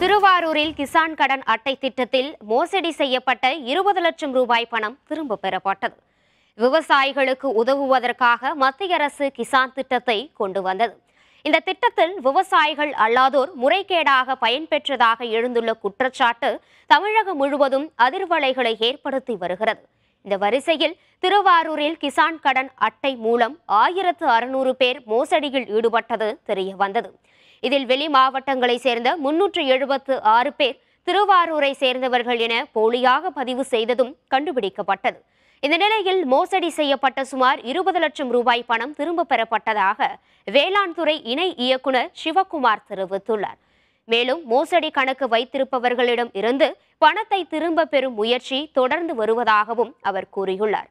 திருவாரூரில் கிசான் கடன் அட்டை திட்டத்தில் மோசடி செய்யப்பட்ட இருபது லட்சம் ரூபாய் பணம் திரும்ப பெறப்பட்டது விவசாயிகளுக்கு உதவுவதற்காக மத்திய அரசு கிசான் திட்டத்தை கொண்டு வந்தது இந்த திட்டத்தில் விவசாயிகள் அல்லாதோர் முறைகேடாக பயன்பெற்றதாக எழுந்துள்ள குற்றச்சாட்டு தமிழகம் முழுவதும் அதிர்வலைகளை ஏற்படுத்தி வருகிறது இந்த வரிசையில் திருவாரூரில் கிசான் கடன் அட்டை மூலம் ஆயிரத்து அறுநூறு பேர் மோசடியில் ஈடுபட்டது தெரிய வந்தது இதில் வெளி மாவட்டங்களை சேர்ந்த முன்னூற்று எழுபத்து ஆறு பேர் திருவாரூரை சேர்ந்தவர்கள் என போலியாக பதிவு செய்ததும் கண்டுபிடிக்கப்பட்டது இந்த நிலையில் மோசடி செய்யப்பட்ட சுமார் இருபது லட்சம் ரூபாய் பணம் திரும்ப பெறப்பட்டதாக வேளாண் துறை இணை இயக்குனர் சிவகுமார் தெரிவித்துள்ளார் மேலும் மோசடி கணக்கு வைத்திருப்பவர்களிடம் இருந்து பணத்தை திரும்ப பெறும் முயற்சி தொடர்ந்து வருவதாகவும் அவர் கூறியுள்ளார்